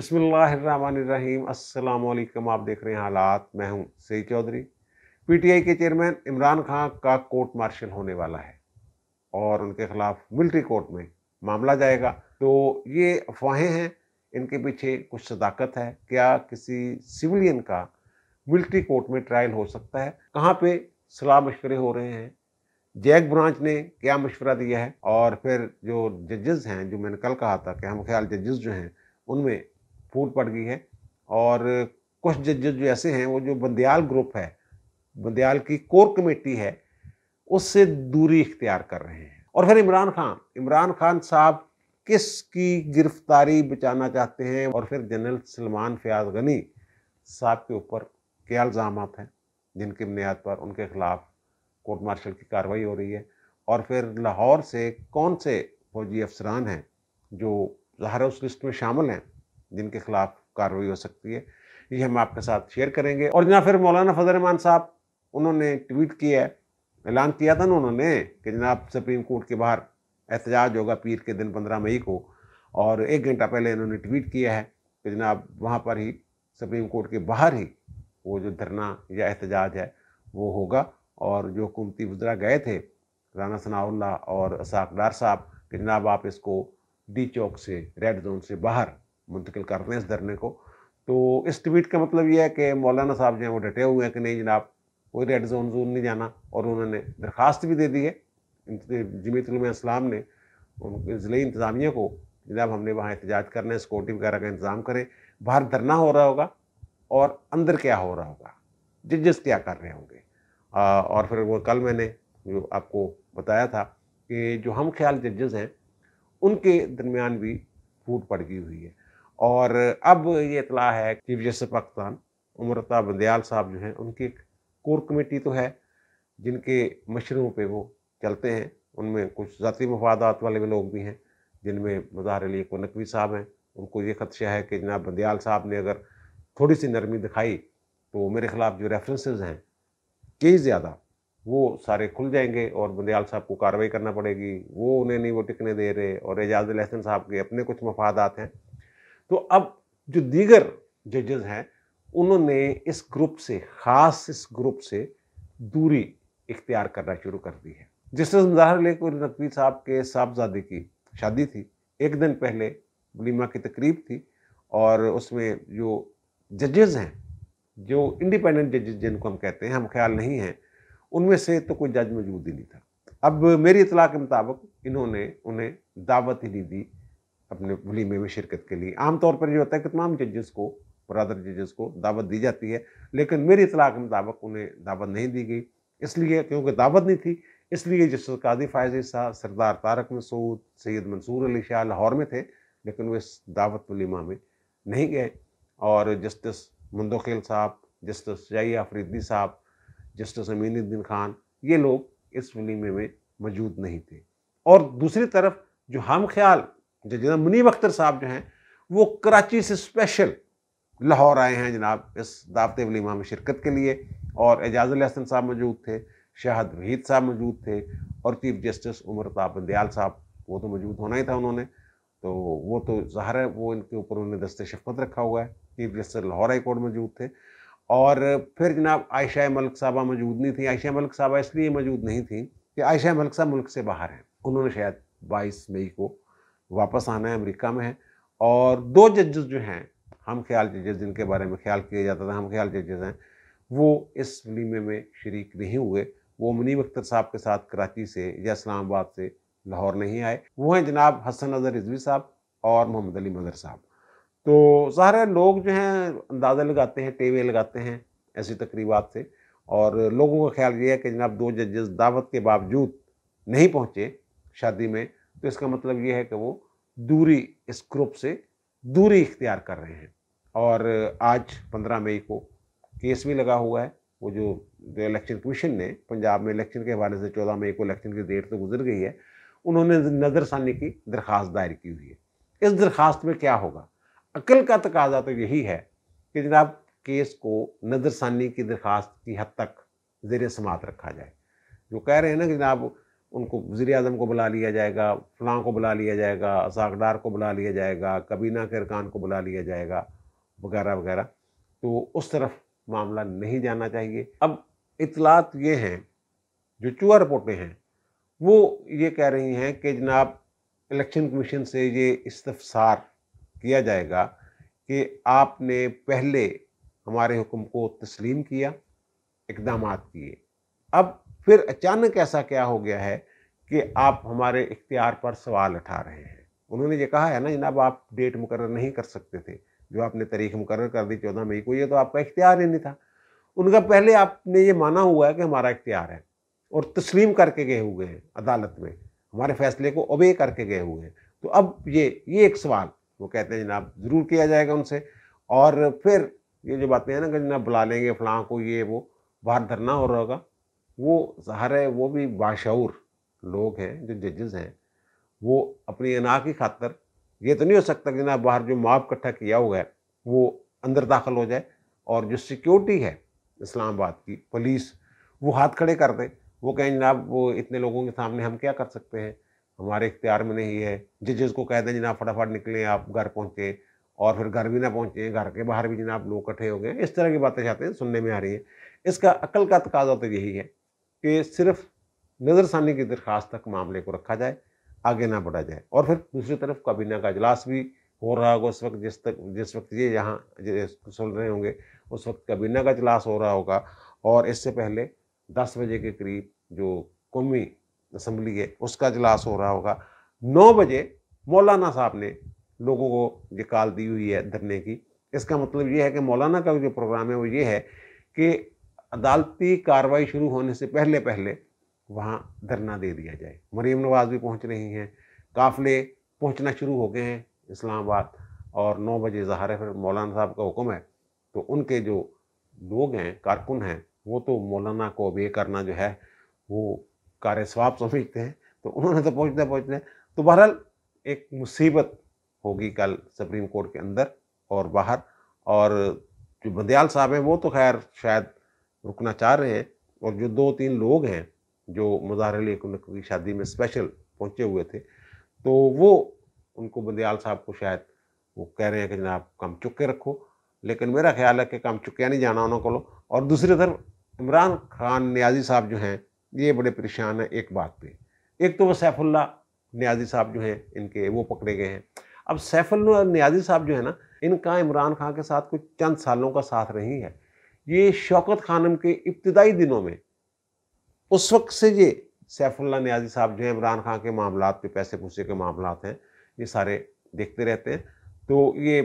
बसमीम आप देख रहे हैं हालात मैं हूं सई चौधरी पीटीआई के चेयरमैन इमरान खान का कोर्ट मार्शल होने वाला है और उनके खिलाफ मिलिट्री कोर्ट में मामला जाएगा तो ये अफवाहें हैं इनके पीछे कुछ सदाकत है क्या किसी सिविलियन का मिलिट्री कोर्ट में ट्रायल हो सकता है कहाँ पे सलाह मशवरे हो रहे हैं जैक ब्रांच ने क्या मशवरा दिया है और फिर जो जजेस हैं जो मैंने कल कहा था कि हम ख्याल जजेस जो हैं उनमें फूट पड़ गई है और कुछ जजेज जो ऐसे हैं वो जो बंदयाल ग्रुप है बंदयाल की कोर कमेटी है उससे दूरी इख्तियार कर रहे हैं और फिर इमरान खान इमरान खान साहब किसकी गिरफ्तारी बचाना चाहते हैं और फिर जनरल सलमान फयाज गनी साहब के ऊपर क्या इल्ज़ाम हैं जिनकी बुनियाद पर उनके ख़िलाफ़ कोर्ट मार्शल की कार्रवाई हो रही है और फिर लाहौर से कौन से फौजी अफसरान हैं जो ज़ाहिर उस लिस्ट में शामिल हैं जिनके खिलाफ कार्रवाई हो सकती है ये हम आपके साथ शेयर करेंगे और जना फिर मौलाना फजल रहमान साहब उन्होंने ट्वीट किया है ऐलान किया था ना उन्होंने कि जनाब सुप्रीम कोर्ट के बाहर एहतजाज होगा पीर के दिन पंद्रह मई को और एक घंटा पहले इन्होंने ट्वीट किया है कि जनाब वहाँ पर ही सुप्रीम कोर्ट के बाहर ही वो जो धरना या एहतजाज है वो होगा और जो हुकूमती वजरा गए थे राना सनाउल्ला और असाकदार साहब कि जनाब आप इसको डी चौक से रेड जोन से बाहर मुंतकिल कर रहे हैं इस धरने को तो इस ट्वीट का मतलब ये है कि मौलाना साहब जो हैं वो डटे हुए हैं कि नहीं जनाब कोई रेड जोन जोन नहीं जाना और उन्होंने दरख्वास्त भी दे दी है जमीतलम ने उनके ज़िले इंतज़ामिया को जनाब हमने वहाँ एहतजाज करना है सिक्योरिटी वगैरह का इंतज़ाम करें बाहर धरना हो रहा होगा और अंदर क्या हो रहा होगा जजेस क्या कर रहे होंगे आ, और फिर वो कल मैंने जो आपको बताया था कि जो हम ख्याल जजेस हैं उनके दरमियान भी फूट पड़ गई हुई है और अब ये इतला है चीफ जस्टिस पाकिस्तान उमरता बंदयाल साहब जो हैं उनकी एक कोर कमेटी तो है जिनके मशरों पे वो चलते हैं उनमें कुछ ज़ाती मफादात वाले भी लोग भी हैं जिनमें मज़ाहर अली को नकवी साहब हैं उनको ये खदशा है कि जनाब बंदयाल साहब ने अगर थोड़ी सी नरमी दिखाई तो मेरे ख़िलाफ़ जो रेफरेंसेस हैं कई ज़्यादा वो सारे खुल जाएंगे और बंदयाल साहब को कार्रवाई करना पड़ेगी वो उन्हें नहीं वो टिकने दे रहे और एजाज लहसन साहब के अपने कुछ मफादात हैं तो अब जो दीगर जजेस हैं उन्होंने इस ग्रुप से ख़ास इस ग्रुप से दूरी इख्तियार करना शुरू कर दी है जस्टिस मजहर अली नकवी साहब के साहबजादे की शादी थी एक दिन पहले वलीमा की तकरीब थी और उसमें जो जजेस हैं जो इंडिपेंडेंट जजेस जिनको हम कहते हैं हम ख्याल नहीं हैं उनमें से तो कोई जज मौजूद ही नहीं था अब मेरी इतला के मुताबिक इन्होंने उन्हें दावत ही नहीं दी अपने वलीमे में भी शिरकत के लिए आमतौर पर ये होता है कि तमाम जजेस को ब्रादर जजेस को दावत दी जाती है लेकिन मेरी इतला के मुताबिक उन्हें दावत नहीं दी गई इसलिए क्योंकि दावत नहीं थी इसलिए जस्टिस काजी फायजी शाह सरदार तारक मसूद सैयद मंसूर अली शाह लाहौर में थे लेकिन वो इस दावत वलीमा में नहीं गए और जस्टिस मंदोखेल साहब जस्टिस जई आफरीदी साहब जस्टिस अमीनुद्दीन खान ये लोग इस वलीमे में मौजूद नहीं थे और दूसरी तरफ जो हम ख्याल जना मुनीब अख्तर साहब जो हैं वो कराची से स्पेशल लाहौर आए हैं जनाब इस दावत वलीमा में शिरकत के लिए और एजाजुल हसन साहब मौजूद थे शाहद वहीद साहब मौजूद थे और चीफ जस्टिस उमर ताब दयाल साहब वो तो मौजूद होना ही था उन्होंने तो वो तो ज़ाहिर है वो इनके ऊपर उन्होंने दस्ते शफकत रखा हुआ है chief justice Lahore high court मौजूद थे और फिर जनाब आयशा मलिक साहबा मौजूद नहीं थी आयशा मलिक साहबा इसलिए मौजूद नहीं थी कि आयशा मलिक साहब मुल्क से बाहर हैं उन्होंने शायद बाईस मई को वापस आना है अमेरिका में है और दो जजेस जो हैं हम ख्याल जजेस जिनके बारे में ख्याल किया जाता था हम ख्याल जजेस हैं वो इस लीमे में शरीक नहीं हुए वो मुनीब अख्तर साहब के साथ कराची से या इस्लामाबाद से लाहौर नहीं आए वो हैं जनाब हसन अजहर रिजवी साहब और मोहम्मद अली मदर साहब तो सारे लोग जो हैं अंदाज़ा लगाते हैं टेवे लगाते हैं ऐसी तकरीबा से और लोगों का ख्याल ये है कि जनाब दो जजेस दावत के बावजूद नहीं पहुँचे शादी में तो इसका मतलब ये है कि वो दूरी इस ग्रुप से दूरी इख्तियार कर रहे हैं और आज पंद्रह मई को केस भी लगा हुआ है वो जो इलेक्शन कमीशन ने पंजाब में इलेक्शन के हवाले से चौदह मई को इलेक्शन की डेट तो गुजर गई है उन्होंने नज़रसानी की दरख्वास्त दायर की हुई है इस दरख्वास्त में क्या होगा अकल का तकाजा तो यही है कि जनाब केस को नज़रसानी की दरख्वास्त की हद तक जेर समात रखा जाए जो कह रहे हैं ना कि जनाब उनको वज़ी अजम को बुला लिया जाएगा फ़लाँ को बुला लिया जाएगा असाकदार को बुला लिया जाएगा कबीना के खान को बुला लिया जाएगा वगैरह वगैरह तो उस तरफ मामला नहीं जाना चाहिए अब इतलात ये हैं जो चूहा रिपोर्टें हैं वो ये कह रही हैं कि जनाब इलेक्शन कमीशन से ये इस्तफसार किया जाएगा कि आपने पहले हमारे हुक्म को तस्लीम किया इकदाम किए अब फिर अचानक ऐसा क्या हो गया है कि आप हमारे इख्तियार पर सवाल उठा रहे हैं उन्होंने ये कहा है ना जनाब आप डेट मुकर नहीं कर सकते थे जो आपने तारीख मुकर कर दी चौदह मई को ये तो आपका इख्तियार ही नहीं था उनका पहले आपने ये माना हुआ है कि हमारा इख्तियार है और तस्लीम करके गए हुए हैं अदालत में हमारे फैसले को अबे करके गए हुए हैं तो अब ये ये एक सवाल वो कहते हैं जनाब ज़रूर किया जाएगा उनसे और फिर ये जो बातें हैं ना कि जनाब बुला लेंगे फलां को ये वो बाहर धरना हो रहा होगा वो है वो भी बाशूर लोग हैं जो जजेस हैं वो अपनी अना की खातर ये तो नहीं हो सकता कि जनाब बाहर जो माप इकट्ठा किया हुआ है वो अंदर दाखिल हो जाए और जो सिक्योरिटी है इस्लामाबाद की पुलिस वो हाथ खड़े कर दे वो कहें जनाब वो इतने लोगों के सामने हम क्या कर सकते हैं हमारे इख्तियार में नहीं है जजेस को कह दें जनाब फटाफट निकलें आप घर पहुँचें और फिर घर भी ना पहुँचें घर के बाहर भी जनाब लोग इकट्ठे हो गए इस तरह की बातें चाहते हैं सुनने में आ रही हैं इसका अकल का तकाजा तो यही है कि सिर्फ नज़रसानी की दरख्वास्त तक मामले को रखा जाए आगे ना बढ़ा जाए और फिर दूसरी तरफ काबीना का अजलास भी हो रहा होगा उस वक्त जिस तक जिस वक्त ये यहाँ सुन रहे होंगे उस वक्त काबीना का अजलास हो रहा होगा और इससे पहले दस बजे के करीब जो कौमी असम्बली है उसका अजलास हो रहा होगा नौ बजे मौलाना साहब ने लोगों को ये काल दी हुई है धरने की इसका मतलब ये है कि मौलाना का जो प्रोग्राम है वो ये है कि अदालती कार्रवाई शुरू होने से पहले पहले वहाँ धरना दे दिया जाए मरीम नवाज भी पहुँच रही हैं काफले पहुँचना शुरू हो गए हैं इस्लामाबाद और नौ बजे ज़हार फिर मौलाना साहब का हुक्म है तो उनके जो लोग हैं कारकुन हैं वो तो मौलाना को अबे करना जो है वो कार्य स्वाब समझते हैं तो उन्होंने तो पहुँचते पहुँचते तो बहरहाल एक मुसीबत होगी कल सुप्रीम कोर्ट के अंदर और बाहर और जो बंदयाल साहब हैं वो तो खैर शायद रुकना चाह रहे हैं और जो दो तीन लोग हैं जो मुजहर अली की शादी में स्पेशल पहुँचे हुए थे तो वो उनको बंदयाल साहब को शायद वो कह रहे हैं कि जनाब कम चुके रखो लेकिन मेरा ख्याल है कि काम चुक्या नहीं जाना उन्होंने को और दूसरी तरफ इमरान खान न्याजी साहब जो हैं ये बड़े परेशान हैं एक बात पे एक तो वह सैफुल्ला न्याजी साहब जो हैं इनके वो पकड़े गए हैं अब सैफुल्ला न्याजी साहब जो है ना इनका इमरान खान के साथ कुछ चंद सालों का साथ नहीं है ये शौकत खानम के इब्तदाई दिनों में उस वक्त से ये सैफुल्ला न्याजी साहब जो है इमरान खान के मामला पे पैसे पूसे के मामला हैं ये सारे देखते रहते हैं तो ये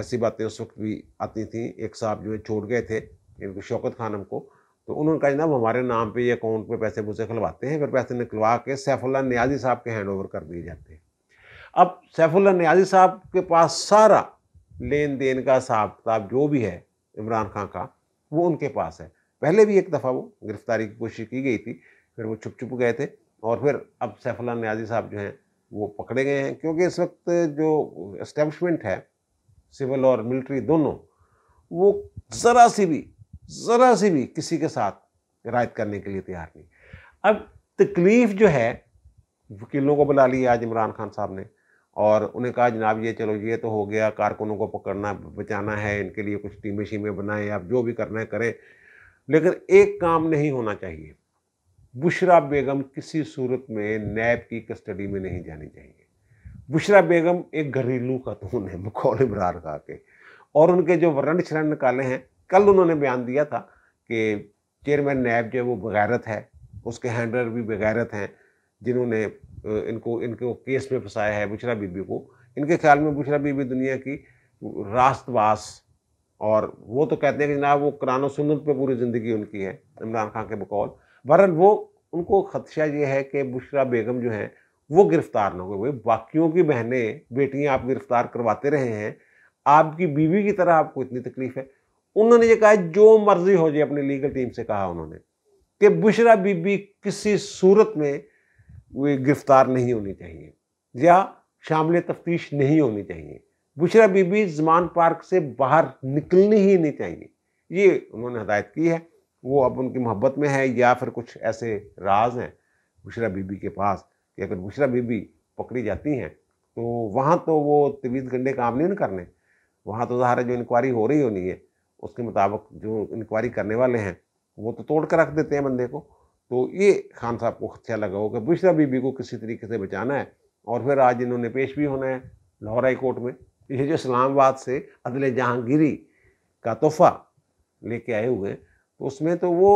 ऐसी बातें उस वक्त भी आती थी एक साहब जो है छोड़ गए थे इनको शौकत खानम को तो उन्होंने कहा जनाब हमारे नाम पे ये अकाउंट पे पैसे पूसे खिलवाते हैं फिर पैसे निकलवा के सैफुल्ला न्याजी साहब के हैंड ओवर कर दिए जाते हैं अब सैफुल्ला न्याजी साहब के पास सारा लेन देन का हिसाब किताब जो भी है इमरान खान का वो उनके पास है पहले भी एक दफ़ा वो गिरफ्तारी की कोशिश की गई थी फिर वो छुप छुप गए थे और फिर अब सैफुल्ला न्याजी साहब जो हैं वो पकड़े गए हैं क्योंकि इस वक्त जो इस्टेबलिशमेंट है सिविल और मिलिट्री दोनों वो हाँ। ज़रा सी भी ज़रा सी भी किसी के साथ रायत करने के लिए तैयार नहीं अब तकलीफ़ जो है वकीलों को बुला लिया आज इमरान खान साहब ने और उन्हें कहा जनाब ये चलो ये तो हो गया कारकुनों को पकड़ना बचाना है इनके लिए कुछ टीमें शीमें बनाए आप जो भी करना है करें लेकिन एक काम नहीं होना चाहिए बुशरा बेगम किसी सूरत में नैब की कस्टडी में नहीं जानी चाहिए बुशरा बेगम एक घरेलू खातून है मखौल इमरार का के और उनके जो वरण शरण निकाले हैं कल उन्होंने बयान दिया था कि चेयरमैन नैब जो है वो बगैरत है उसके हैंडलर भी बगैरत हैं जिन्होंने इनको इनको केस में फंसाया है बुशरा बीबी को इनके ख्याल में बुशरा बीबी दुनिया की रास्तवास और वो तो कहते हैं कि जनाब वो कुरान सुन्नत पे पूरी ज़िंदगी उनकी है इमरान खान के बकौल बहरहाल वो उनको खदशा ये है कि बुशरा बेगम जो हैं वो गिरफ़्तार ना हो गए बाकियों की बहनें बेटियाँ आप गिरफ़्तार करवाते रहे हैं आपकी बीवी की तरह आपको इतनी तकलीफ़ है उन्होंने ये कहा जो मर्ज़ी हो जाए अपनी लीगल टीम से कहा उन्होंने कि बुशरा बीबी किसी सूरत में वे गिरफ्तार नहीं होनी चाहिए या शामिल तफ्तीश नहीं होनी चाहिए बुशरा बीबी जमान पार्क से बाहर निकलनी ही नहीं चाहिए ये उन्होंने हदायत की है वो अब उनकी मोहब्बत में है या फिर कुछ ऐसे राज हैं बुशरा बीबी के पास कि अगर बुशरा बीबी पकड़ी जाती हैं तो वहाँ तो वो तवीज़ गंडे काम नहीं करने वहाँ तो ज़ाहिर जो इंक्वायरी हो रही होनी है उसके मुताबिक जो इंक्वायरी करने वाले हैं वो तो तोड़ कर रख देते हैं बंदे को तो ये खान साहब को हथिया लगा होगा बुशरा बीबी को किसी तरीके से बचाना है और फिर आज इन्होंने पेश भी होना है लाहौर हाई कोर्ट में ये जो इस्लामाबाद से अदल जहांगीरी का तोहफा लेके आए हुए हैं तो उसमें तो वो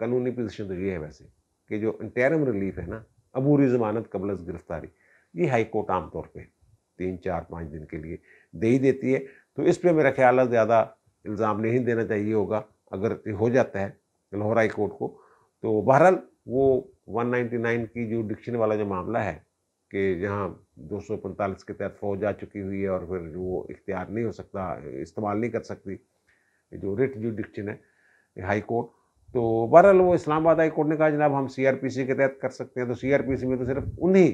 कानूनी पोजिशन तो ये है वैसे कि जो इंटेरम रिलीफ है ना अबूरी ज़मानत कबलस गिरफ्तारी ये हाई कोर्ट आम तौर पर तीन चार पाँच दिन के लिए दे ही देती है तो इस पर मेरा ख्याल है ज़्यादा इल्ज़ाम नहीं देना चाहिए होगा अगर हो जाता है लाहौर हाई कोर्ट को तो बहरहाल वो 199 की जो डिक्शन वाला जो मामला है कि जहाँ दो के तहत फौज आ चुकी हुई है और फिर वो इख्तियार नहीं हो सकता इस्तेमाल नहीं कर सकती जो रिट जो डिक्शन है हाई कोर्ट तो बहरहाल वो इस्लामाबाद हाई कोर्ट ने कहा जनाब हम सीआरपीसी के तहत कर सकते हैं तो सीआरपीसी में तो सिर्फ उन्हीं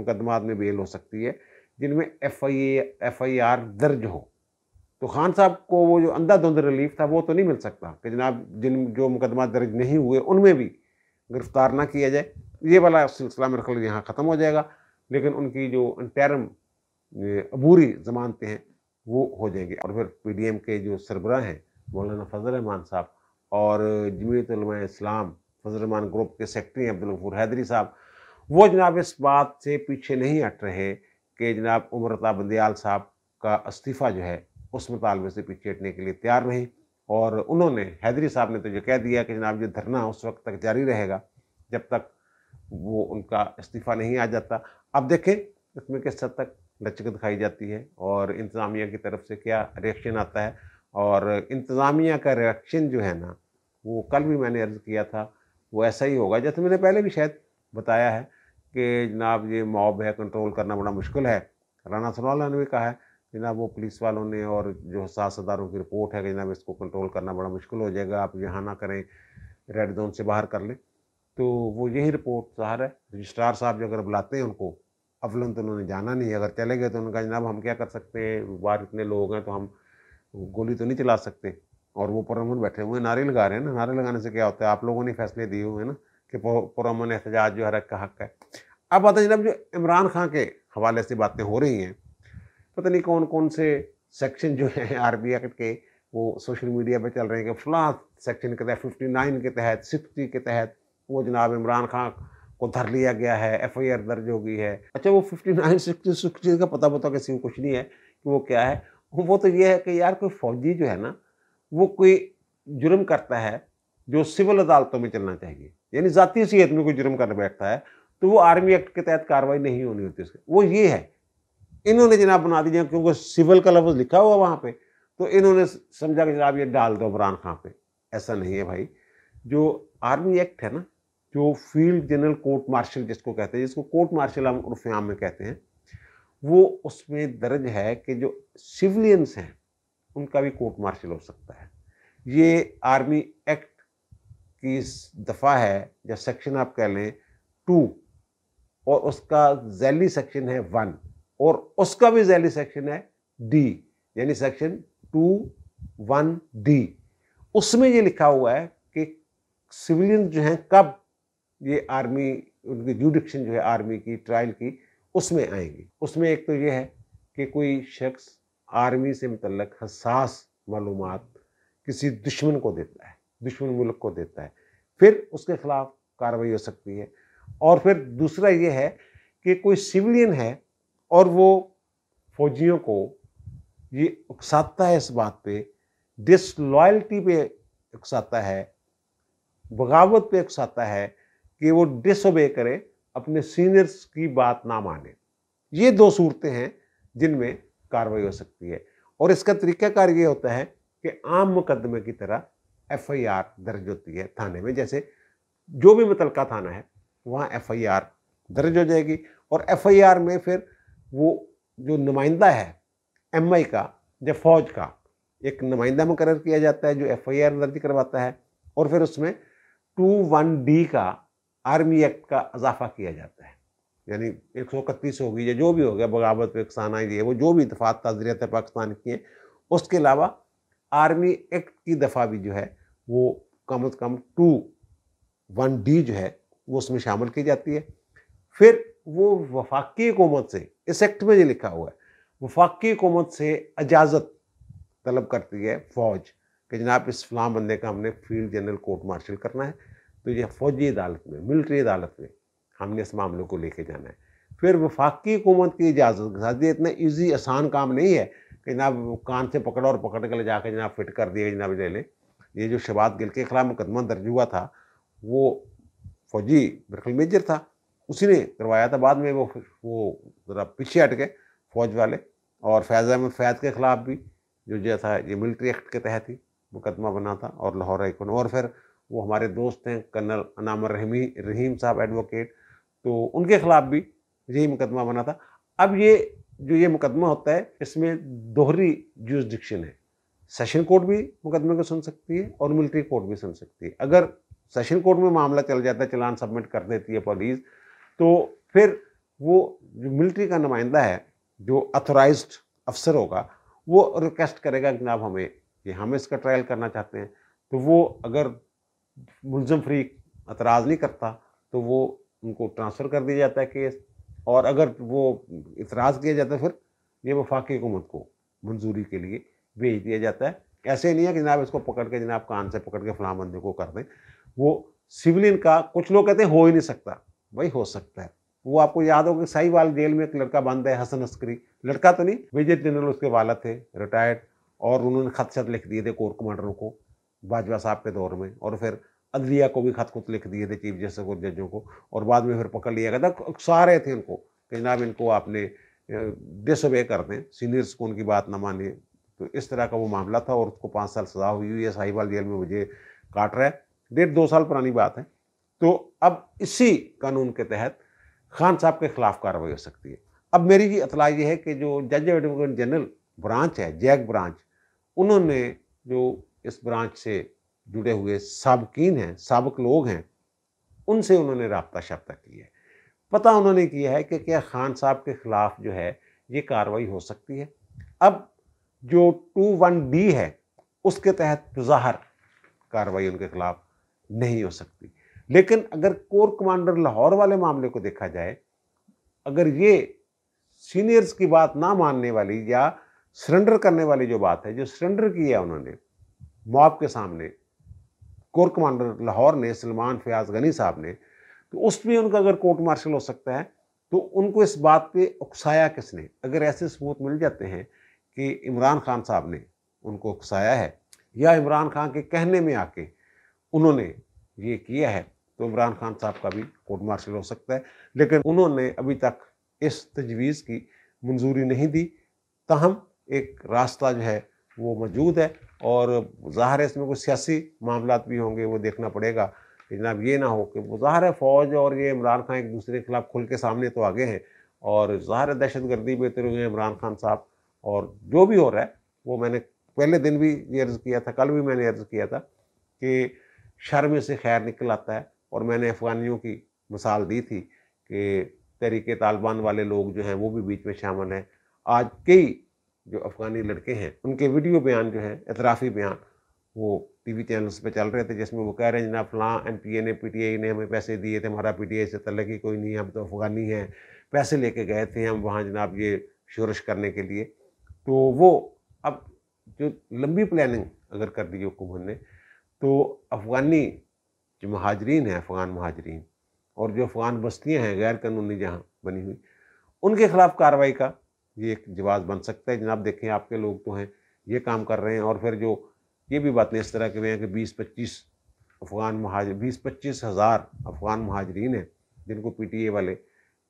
मुकदमात में बेल हो सकती है जिनमें F I F I R दर्ज हो तो खान साहब को वो जो अंधाधुंध रिलीफ था वो तो नहीं मिल सकता कि जनाब जिन जो मुकदमा दर्ज नहीं हुए उनमें भी गिरफ्तार ना किया जाए ये वाला सिलसिला मेरे ख्याल यहाँ ख़त्म हो जाएगा लेकिन उनकी जो इंटरम अबूरी जमानतें हैं वो हो जाएंगी और फिर पी के जो सरबरा हैं मौलाना फजल रहमान साहब और जमीयतलमा इस्लाम फजल रहमान ग्रुप के सेक्रेटरी अब्दुलगफूर हैदरी साहब वो जनाब इस बात से पीछे नहीं हट रहे कि जनाब उमरता बंदयाल साहब का इस्तीफ़ा जो है उस मुतालबे से पीछे हटने के लिए तैयार रहे और उन्होंने हैदरी साहब ने तो ये कह दिया कि जनाब ये धरना उस वक्त तक जारी रहेगा जब तक वो उनका इस्तीफ़ा नहीं आ जाता अब देखें इसमें किस हद तक लचक दिखाई जाती है और इंतज़ामिया की तरफ से क्या रिएक्शन आता है और इंतज़ामिया का रिएक्शन जो है ना वो कल भी मैंने अर्ज़ किया था वो ऐसा ही होगा जैसे मैंने पहले भी शायद बताया है कि जनाब ये मॉब है कंट्रोल करना बड़ा मुश्किल है राना सनौला ने भी कहा है जनाब वो पुलिस वालों ने और जो सासदारों की रिपोर्ट है कि जनाब इसको कंट्रोल करना बड़ा मुश्किल हो जाएगा आप यहाँ ना करें रेड जोन से बाहर कर लें तो वो यही रिपोर्ट सहार है रजिस्ट्रार साहब जो अगर बुलाते हैं उनको अवलन तो उन्होंने जाना नहीं अगर चले गए तो उनका जनाब हम क्या कर सकते हैं बाहर इतने लोग हैं तो हम गोली तो नहीं चला सकते और वो पुरमन बैठे हुए नारे लगा रहे हैं ना नारे लगाने से क्या होता है आप लोगों ने फैसले दिए हुए हैं ना कि पुरमन एहतजाज जो हर का हक है अब आता है जनाब जो इमरान खान के हवाले से बातें हो रही हैं पता नहीं कौन कौन से सेक्शन जो हैं बी एक्ट के वो सोशल मीडिया पे चल रहे हैं कि फलां सेक्शन के तहत फिफ्टी नाइन के तहत सिक्सटी के तहत वो जनाब इमरान खान को धर लिया गया है एफ आई आर दर्ज हो गई है अच्छा वो फिफ्टी नाइन सिक्सटी सिक्सटी का पता पता किसी को कुछ नहीं है कि वो क्या है वो तो ये है कि यार कोई फौजी जो है ना वो कोई जुर्म करता है जो सिविल अदालतों में चलना चाहिए यानी ज़ाती सीहत में कोई जुर्म कर बैठता है तो वो आर्मी एक्ट के तहत कार्रवाई नहीं होनी होती उसकी वो ये है इन्होंने जनाब बना दिया क्योंकि सिविल का लफ्ज़ लिखा हुआ वहाँ पे तो इन्होंने समझा कि जनाब ये डाल दो इमरान खां पे ऐसा नहीं है भाई जो आर्मी एक्ट है ना जो फील्ड जनरल कोर्ट मार्शल जिसको कहते हैं जिसको कोर्ट मार्शल हम उर्फ आम में कहते हैं वो उसमें दर्ज है कि जो सिविलियंस हैं उनका भी कोर्ट मार्शल हो सकता है ये आर्मी एक्ट की दफ़ा है या सेक्शन आप कह लें टू और उसका जैली सेक्शन है वन और उसका भी जैली सेक्शन है डी यानी सेक्शन टू वन डी उसमें ये लिखा हुआ है कि सिविलियन जो हैं कब ये आर्मी उनकी ज्यूडिक्शन जो है आर्मी की ट्रायल की उसमें आएंगी उसमें एक तो ये है कि कोई शख्स आर्मी से मतलब हसास मालूम किसी दुश्मन को देता है दुश्मन मुल्क को देता है फिर उसके ख़िलाफ़ कार्रवाई हो सकती है और फिर दूसरा ये है कि कोई सिविलियन है और वो फौजियों को ये उकसाता है इस बात पे डिसलॉयल्टी पे उकसाता है बगावत पे उकसाता है कि वो डिसोबे करें अपने सीनियर्स की बात ना माने ये दो सूरतें हैं जिनमें कार्रवाई हो सकती है और इसका तरीकाकार ये होता है कि आम मुकदमे की तरह एफआईआर दर्ज होती है थाने में जैसे जो भी मुतलका थाना है वहाँ एफआईआर दर्ज हो जाएगी और एफआईआर में फिर वो जो नुमाइंदा है एम का या फौज का एक नुमाइंदा मुकर किया जाता है जो एफ आई आर दर्ज करवाता है और फिर उसमें टू वन डी का आर्मी एक्ट का इजाफा किया जाता है यानी एक सौ इकतीस होगी या जो भी हो गया बगावत वकसाना ये वो जो भी इतफात ताजरियात पाकिस्तान की हैं उसके अलावा आर्मी एक्ट की दफ़ा भी जो है वो कम अज़ कम टू वन डी जो है वो उसमें शामिल की जाती है फिर वो वफाकी हुकूमत से इस एक्ट में ये लिखा हुआ है वफाकी हुकूमत से इजाज़त तलब करती है फ़ौज कि जनाब इस फलाम बंदे का हमने फील्ड जनरल कोर्ट मार्शल करना है तो ये फौजी अदालत में मिलिट्री अदालत में हमने इस मामले को लेके जाना है फिर वफाकी हुकूमत की इजाज़त के साथ ये इतना ईजी आसान काम नहीं है कि जनाब कान से पकड़ा और पकड़ के ले जाकर जनाब फिट कर दिए जनाब ले लें ये जो शबाद गिल के खिलाफ मुकदमा दर्ज हुआ था वो फौजी बिल्कुल मेजर था उसी ने करवाया था बाद में वो वो ज़रा पीछे हट गए फौज वाले और फैज़ अहमद फैज़ के ख़िलाफ़ भी जो जो था ये मिलिट्री एक्ट के तहत ही मुकदमा बना था और लाहौर हाईकोर्ट और फिर वो हमारे दोस्त हैं कर्नल अनामर रहीमी रहीम साहब एडवोकेट तो उनके ख़िलाफ़ भी यही मुकदमा बना था अब ये जो ये मुकदमा होता है इसमें दोहरी जूसडिक्शन है सेशन कोर्ट भी मुकदमे को सुन सकती है और मिलिट्री कोर्ट भी सुन सकती है अगर सेशन कोर्ट में मामला चल जाता है चलान सबमिट कर देती है पुलिस तो फिर वो जो मिलिट्री का नुमाइंदा है जो अथोराइज अफसर होगा वो रिक्वेस्ट करेगा जनाब हमें कि हम इसका ट्रायल करना चाहते हैं तो वो अगर मुलजम फ्री अतराज़ नहीं करता तो वो उनको ट्रांसफ़र कर दिया जाता है केस और अगर वो इतराज़ किया जाता है फिर ये वफाकी हुकूमत को मंजूरी के लिए भेज दिया जाता है ऐसे नहीं है कि जनाब इसको पकड़ के जनाब कान से पकड़ के फलाम बंदे को कर दें वो सिविलियन का कुछ लोग कहते हैं हो ही नहीं सकता वही हो सकता है वो आपको याद हो कि साहिवाल जेल में एक लड़का बंद है हसन अस्करी लड़का तो नहीं विजय जनरल उसके वाला थे रिटायर्ड और उन्होंने खत शत लिख दिए थे कोर कमांडरों को बाजवा साहब के दौर में और फिर अदलिया को भी खत खुत लिख दिए थे चीफ जस्टिस और जजों को और बाद में फिर पकड़ लिया गया था उकसा रहे थे उनको कि जनाब इनको आपने डिसोबे कर दें सीनियर्स को उनकी बात ना माने तो इस तरह का वो मामला था और उसको पाँच साल सजा हुई हुई है साहिवाल जेल में मुझे काट रहा है डेढ़ दो साल पुरानी बात है तो अब इसी कानून के तहत खान साहब के खिलाफ कार्रवाई हो सकती है अब मेरी भी अतला ये है कि जो जज एडवोकेट जनरल ब्रांच है जैक ब्रांच उन्होंने जो इस ब्रांच से जुड़े हुए सबकिन हैं सबक लोग हैं उनसे उन्होंने रबता शब्ता किया है पता उन्होंने किया है कि क्या खान साहब के ख़िलाफ़ जो है ये कार्रवाई हो सकती है अब जो टू वन डी है उसके तहत जहर कार्रवाई उनके खिलाफ नहीं हो सकती लेकिन अगर कोर कमांडर लाहौर वाले मामले को देखा जाए अगर ये सीनियर्स की बात ना मानने वाली या सरेंडर करने वाली जो बात है जो सरेंडर किया उन्होंने मॉब के सामने कोर कमांडर लाहौर ने सलमान फयाज गनी साहब ने तो उसमें उनका अगर कोर्ट मार्शल हो सकता है तो उनको इस बात पे उकसाया किसने अगर ऐसे सबूत मिल जाते हैं कि इमरान खान साहब ने उनको उकसाया है या इमरान खान के कहने में आके उन्होंने ये किया है तो इमरान खान साहब का भी कोर्ट मार्शल हो सकता है लेकिन उन्होंने अभी तक इस तजवीज़ की मंजूरी नहीं दी तहम एक रास्ता जो है वो मौजूद है और ज़ाहिर है इसमें कुछ सियासी मामला भी होंगे वो देखना पड़ेगा जनाब ये ना हो कि वो ज़ाहिर है फ़ौज और ये इमरान खान एक दूसरे के खिलाफ खुल के सामने तो आगे हैं और ज़ाहिर दहशत गर्दी में उतरे हुए इमरान खान साहब और जो भी हो रहा है वो मैंने पहले दिन भी ये अर्ज़ किया था कल भी मैंने अर्ज़ किया था कि शर्म से खैर निकल आता है और मैंने अफ़गानियों की मिसाल दी थी कि तहरीक तालिबान वाले लोग जो हैं वो भी बीच में शामिल हैं आज कई जो अफ़गानी लड़के हैं उनके वीडियो बयान जो है एतराफ़ी बयान वो टी वी चैनल्स पर चल रहे थे जिसमें वो कह रहे हैं जनाब फलां एन पी ए ने पी टी आई ने हमें पैसे दिए थे हमारा पी टी आई से तल्लक ही कोई नहीं है हम तो अफ़गानी हैं पैसे लेके गए थे हम वहाँ जनाब ये शोरश करने के लिए तो वो अब जो लंबी प्लानिंग अगर कर दी हुकूमत ने तो अफ़गानी जो महाजरीन हैं अफ़गान महाजरीन और जो अफ़गान बस्तियाँ हैं गैर कानूनी जहाँ बनी हुई उनके ख़िलाफ़ कार्रवाई का ये एक जवाब बन सकता है जनाब देखें आपके लोग तो हैं ये काम कर रहे हैं और फिर जो ये भी बातें इस तरह के हुए हैं कि बीस पच्चीस अफ़गान महाज बीस पच्चीस हज़ार अफ़गान महाजरीन हैं जिनको पी टी ए वाले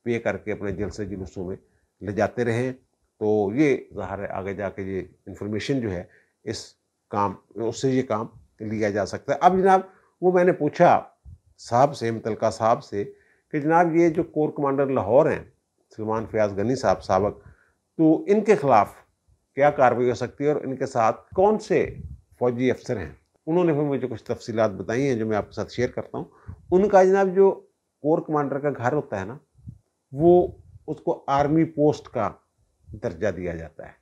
पे करके अपने जल से जुलूसों में ले जाते रहे तो ये ज़ाहिर है आगे जाके ये इन्फॉर्मेशन जो है इस काम उससे ये काम लिया जा सकता है अब जनाब वो मैंने पूछा साहब से मुतलका साहब से कि जनाब ये जो कोर कमांडर लाहौर हैं सलमान फयाज गनी साहब सबक तो इनके ख़िलाफ़ क्या कार्रवाई हो सकती है और इनके साथ कौन से फ़ौजी अफसर हैं उन्होंने फिर मुझे कुछ तफसीत बताई हैं जो मैं आपके साथ शेयर करता हूँ उनका जनाब जो कोर कमांडर का घर होता है ना वो उसको आर्मी पोस्ट का दर्जा दिया जाता है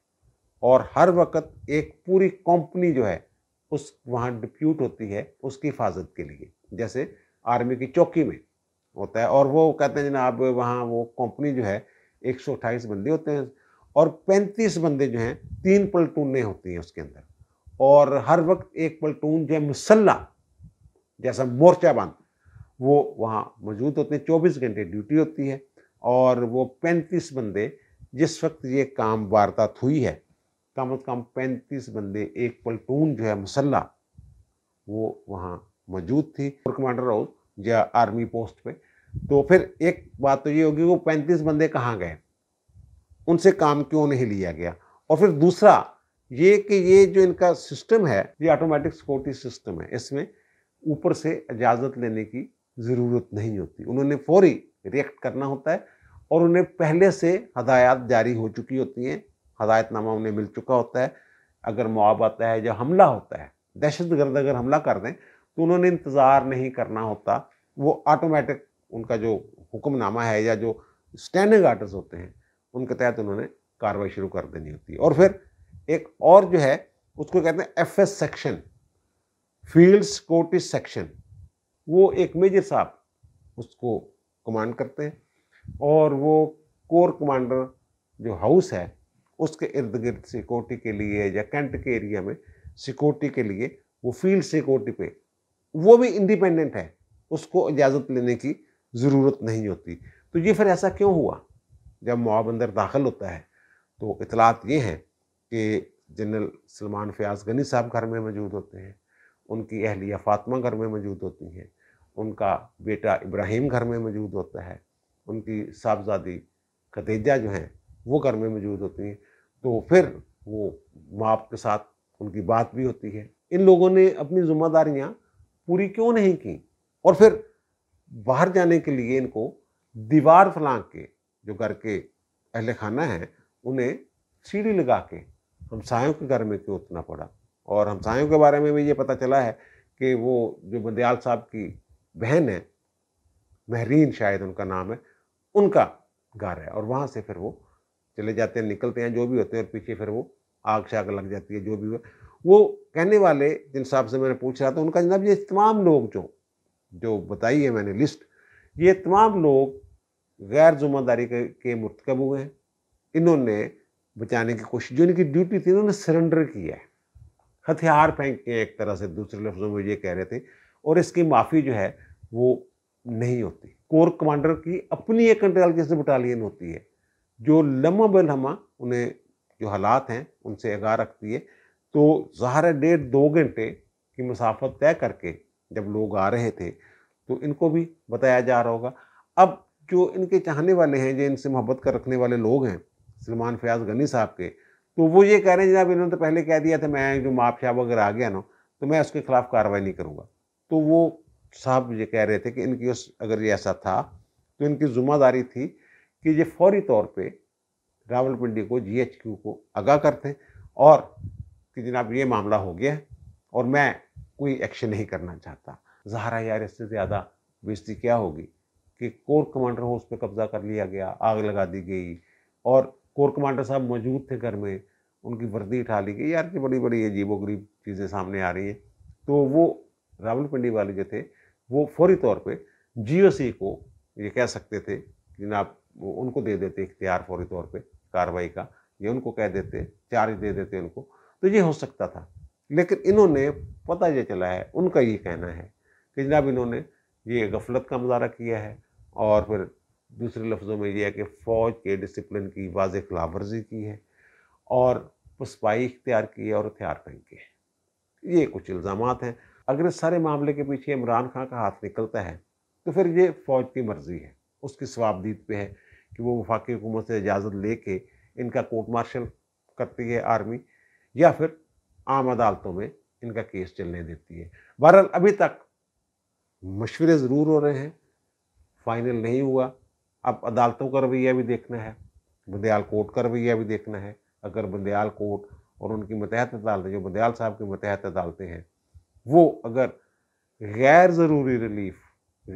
और हर वक्त एक पूरी कंपनी जो है उस वहाँ डिप्यूट होती है उसकी हिफाजत के लिए जैसे आर्मी की चौकी में होता है और वो कहते हैं जनाब वहाँ वो कंपनी जो है एक बंदे होते हैं और 35 बंदे जो हैं तीन पलटूने होती हैं उसके अंदर और हर वक्त एक पलटून जो है मुसल्ला जैसा मोर्चा बंद वो वहाँ मौजूद होते हैं चौबीस घंटे ड्यूटी होती है और वो पैंतीस बंदे जिस वक्त ये काम वारदात हुई है कम अज़ कम पैंतीस बंदे एक पलटून जो है मसल्ला वो वहाँ मौजूद थी कमांडर हाउस या आर्मी पोस्ट पे तो फिर एक बात तो ये होगी वो पैंतीस बंदे कहाँ गए उनसे काम क्यों नहीं लिया गया और फिर दूसरा ये कि ये जो इनका सिस्टम है ये ऑटोमेटिक सिक्योरिटी सिस्टम है इसमें ऊपर से इजाज़त लेने की ज़रूरत नहीं होती उन्होंने फौरी रिएक्ट करना होता है और उन्हें पहले से हदायत जारी हो चुकी होती हैं हदायतनामा उन्हें मिल चुका होता है अगर मुआब आता है जब हमला होता है दहशत गर्द अगर हमला कर दें तो उन्होंने इंतज़ार नहीं करना होता वो ऑटोमेटिक उनका जो हुक्मनामा है या जो स्टैंडिंग आर्डर्स होते हैं उनके तहत उन्होंने कार्रवाई शुरू कर देनी होती है और फिर एक और जो है उसको कहते हैं F S section field security section वो एक मेजर साहब उसको कमांड करते हैं और वो कोर कमांडर जो हाउस है उसके इर्द गिर्द सिक्योरिटी के लिए या कैंट के एरिया में सिक्योरिटी के लिए वो फील्ड सिक्योरिटी पे वो भी इंडिपेंडेंट है उसको इजाज़त लेने की ज़रूरत नहीं होती तो ये फिर ऐसा क्यों हुआ जब मुआब अंदर दाखिल होता है तो इतलात ये हैं कि जनरल सलमान फयाज गनी साहब घर में मौजूद होते हैं उनकी अहलिया फ़ातिमा घर में मौजूद होती हैं उनका बेटा इब्राहिम घर में मौजूद होता है उनकी साहबजादी खदेजा जो हैं वो घर में मौजूद होती हैं तो फिर वो माँ बाप के साथ उनकी बात भी होती है इन लोगों ने अपनी जिम्मेदारियाँ पूरी क्यों नहीं की और फिर बाहर जाने के लिए इनको दीवार फलांक के जो घर के अहल खाना है उन्हें सीढ़ी लगा के हमसायों के घर में क्यों उतना पड़ा और हमसायों के बारे में भी ये पता चला है कि वो जो बंदयाल साहब की बहन है महरीन शायद उनका नाम है उनका घर है और वहाँ से फिर वो चले जाते हैं निकलते हैं जो भी होते हैं और पीछे फिर वो आग से आग लग जाती है जो भी हुआ वो कहने वाले जिन साहब से मैंने पूछ रहा था उनका जनाब ये तमाम लोग जो जो बताई है मैंने लिस्ट ये तमाम लोग गैर जुम्मेदारी के, के मुरतकब हुए हैं इन्होंने बचाने की कोशिश जो इनकी ड्यूटी थी इन्होंने सरेंडर किया है हथियार फेंक के एक तरह से दूसरे लफ्ज़ों में ये कह रहे थे और इसकी माफ़ी जो है वो नहीं होती कोर कमांडर की अपनी एक कंट्रोल जैसे बटालियन होती है जो लम्हा बलहमा उन्हें जो हालात हैं उनसे आगा रखती है तो ज़ाहरा डेढ़ दो घंटे की मुसाफत तय करके जब लोग आ रहे थे तो इनको भी बताया जा रहा होगा अब जो इनके चाहने वाले हैं जो इनसे मोहब्बत कर रखने वाले लोग हैं सलमान फयाज गनी साहब के तो वो ये कह रहे हैं जनाब इन्होंने तो पहले कह दिया था मैं जो माप शाप अगर आ गया ना तो मैं उसके खिलाफ कार्रवाई नहीं करूँगा तो वो साहब ये कह रहे थे कि इनकी उस अगर ये ऐसा था तो इनकी जिम्मेदारी थी कि ये फौरी तौर पे रावलपिंडी को जीएचक्यू को आगाह करते और कि जनाब ये मामला हो गया और मैं कोई एक्शन नहीं करना चाहता जहरा यार इससे ज़्यादा बेजती क्या होगी कि कोर कमांडर हाउस पे कब्जा कर लिया गया आग लगा दी गई और कोर कमांडर साहब मौजूद थे घर में उनकी वर्दी उठा ली गई यार की बड़ी बड़ी अजीब गरीब चीज़ें सामने आ रही हैं तो वो रावलपिंडी वाले जो थे वो फौरी तौर पे जीओसी को ये कह सकते थे कि जनाब उनको दे देते इख्तियार फौरी तौर पर कार्रवाई का ये उनको कह देते चार्ज दे देते उनको तो ये हो सकता था लेकिन इन्होंने पता ये चला है उनका ये कहना है कि जनाब इन्होंने ये गफलत का मुजाहरा किया है और फिर दूसरे लफ्ज़ों में यह है कि फ़ौज के डिसिप्लिन की वाज खिलाफ वर्जी की है और पसपाई इख्तियार की है और हथियार फेंके हैं ये कुछ इल्ज़ाम हैं अगर इस सारे मामले के पीछे इमरान खान का हाथ निकलता है तो फिर ये फ़ौज की मर्ज़ी है उसकी स्वाबदीद पे है कि वो वफाकी हुकूमत से इजाज़त ले के इनका कोर्ट मार्शल करती है आर्मी या फिर आम अदालतों में इनका केस चलने देती है बहरहाल अभी तक मशवरे ज़रूर हो रहे हैं फाइनल नहीं हुआ अब अदालतों का रवैया भी देखना है बंदयाल कोर्ट का रवैया भी देखना है अगर बंदयाल कोर्ट और उनकी मतहत अदालतें जो बंदयाल साहब की मतहत अदालतें हैं वो अगर गैर ज़रूरी रिलीफ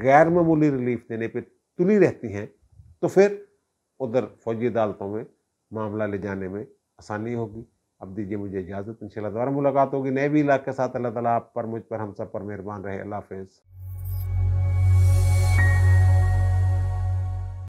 गैर मामूली रिलीफ देने पर तुली रहती हैं तो फिर उधर फौजी अदालतों में मामला ले जाने में आसानी होगी अब दीजिए मुझे इजाज़त इंशाल्लाह दोबारा मुलाकात होगी नए भी इलाके के साथ अल्लाह ताला आप पर मुझ पर हम सब पर मेहरबान रहे अल्लाह हाफिज़